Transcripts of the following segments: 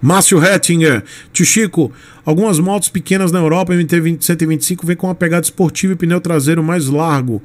Márcio Hettinger, Tio Chico, algumas motos pequenas na Europa, MT 125 vem com uma pegada esportiva e pneu traseiro mais largo,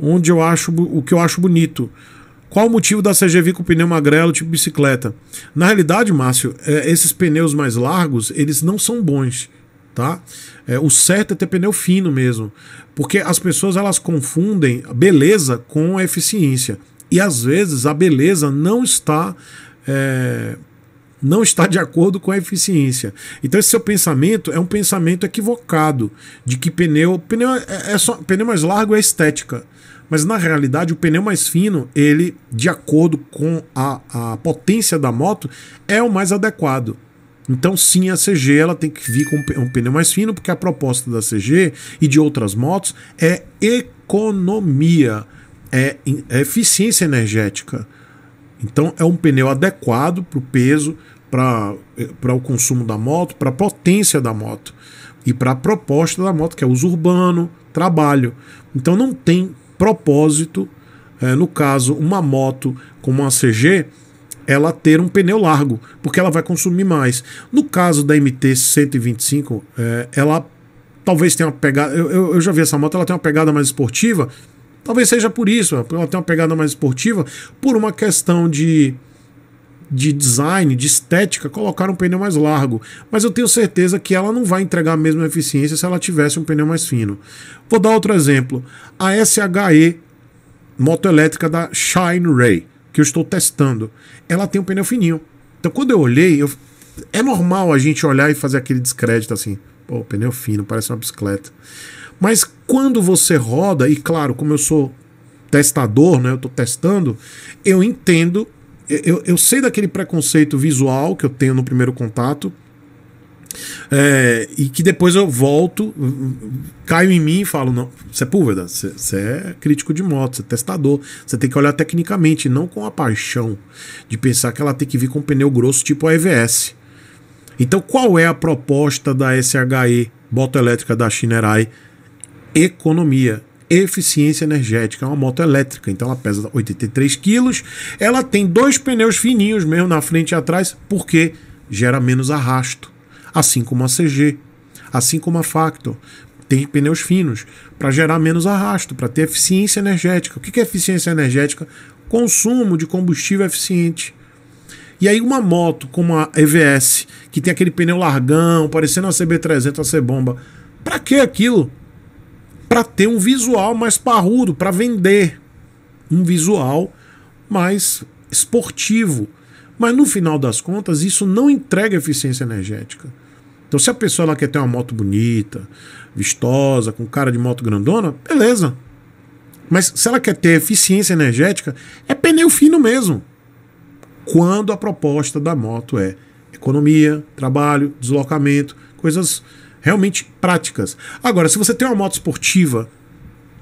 onde eu acho o que eu acho bonito. Qual o motivo da CGV com pneu magrelo tipo bicicleta? Na realidade, Márcio, é, esses pneus mais largos, eles não são bons, tá? É, o certo é ter pneu fino mesmo, porque as pessoas elas confundem beleza com eficiência. E às vezes a beleza não está é não está de acordo com a eficiência. Então esse seu pensamento é um pensamento equivocado de que pneu pneu é, é, é só pneu mais largo é estética, mas na realidade o pneu mais fino ele de acordo com a, a potência da moto é o mais adequado. Então sim a CG ela tem que vir com um pneu mais fino porque a proposta da CG e de outras motos é economia, é, é eficiência energética. Então é um pneu adequado para o peso, para eh, o consumo da moto, para a potência da moto e para a proposta da moto, que é uso urbano, trabalho. Então não tem propósito, é, no caso, uma moto como uma CG, ela ter um pneu largo, porque ela vai consumir mais. No caso da MT 125, é, ela talvez tenha uma pegada. Eu, eu, eu já vi essa moto, ela tem uma pegada mais esportiva. Talvez seja por isso, ela tem uma pegada mais esportiva, por uma questão de de design, de estética, colocar um pneu mais largo. Mas eu tenho certeza que ela não vai entregar a mesma eficiência se ela tivesse um pneu mais fino. Vou dar outro exemplo. A SHE, moto elétrica da Shine Ray, que eu estou testando, ela tem um pneu fininho. Então quando eu olhei, eu... é normal a gente olhar e fazer aquele descrédito assim. Pô, pneu fino, parece uma bicicleta. Mas quando você roda, e claro, como eu sou testador, né, eu estou testando, eu entendo eu, eu sei daquele preconceito visual que eu tenho no primeiro contato. É, e que depois eu volto, caio em mim e falo: não, Sepúlveda, é você é crítico de moto, você é testador, você tem que olhar tecnicamente, não com a paixão de pensar que ela tem que vir com um pneu grosso tipo a EVS. Então, qual é a proposta da SHE, bota elétrica da Shinerai? Economia eficiência energética. É uma moto elétrica, então ela pesa 83 quilos. Ela tem dois pneus fininhos mesmo na frente e atrás, porque gera menos arrasto. Assim como a CG, assim como a Factor. Tem pneus finos para gerar menos arrasto, para ter eficiência energética. O que é eficiência energética? Consumo de combustível eficiente. E aí uma moto como a EVS, que tem aquele pneu largão, parecendo a CB300, a C-Bomba, para que aquilo? para ter um visual mais parrudo, para vender um visual mais esportivo. Mas no final das contas, isso não entrega eficiência energética. Então, se a pessoa ela quer ter uma moto bonita, vistosa, com cara de moto grandona, beleza. Mas se ela quer ter eficiência energética, é pneu fino mesmo. Quando a proposta da moto é economia, trabalho, deslocamento, coisas realmente práticas. Agora, se você tem uma moto esportiva,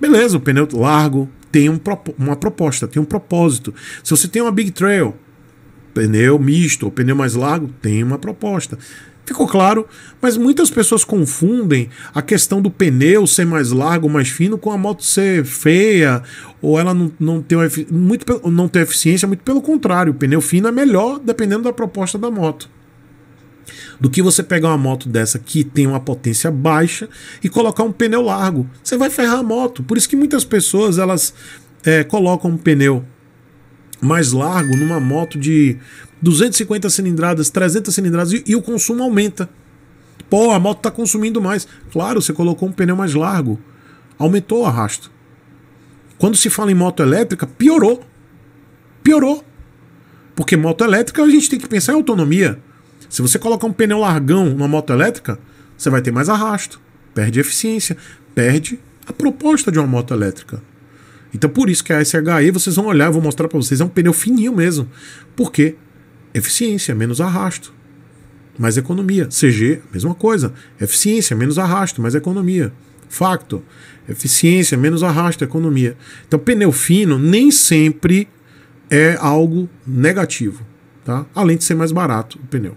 beleza, o pneu largo tem um, uma proposta, tem um propósito. Se você tem uma Big Trail, pneu misto ou pneu mais largo, tem uma proposta. Ficou claro? Mas muitas pessoas confundem a questão do pneu ser mais largo, mais fino, com a moto ser feia ou ela não, não, ter, muito, não ter eficiência. Muito pelo contrário, o pneu fino é melhor dependendo da proposta da moto do que você pegar uma moto dessa que tem uma potência baixa e colocar um pneu largo. Você vai ferrar a moto. Por isso que muitas pessoas elas é, colocam um pneu mais largo numa moto de 250 cilindradas, 300 cilindradas e, e o consumo aumenta. Pô, a moto está consumindo mais. Claro, você colocou um pneu mais largo, aumentou o arrasto. Quando se fala em moto elétrica, piorou. Piorou. Porque moto elétrica a gente tem que pensar em autonomia. Se você colocar um pneu largão numa moto elétrica, você vai ter mais arrasto, perde eficiência, perde a proposta de uma moto elétrica. Então por isso que a SHE, vocês vão olhar, eu vou mostrar para vocês, é um pneu fininho mesmo. Por quê? Eficiência, menos arrasto, mais economia. CG, mesma coisa. Eficiência, menos arrasto, mais economia. Facto. Eficiência, menos arrasto, economia. Então pneu fino nem sempre é algo negativo, tá? Além de ser mais barato o pneu.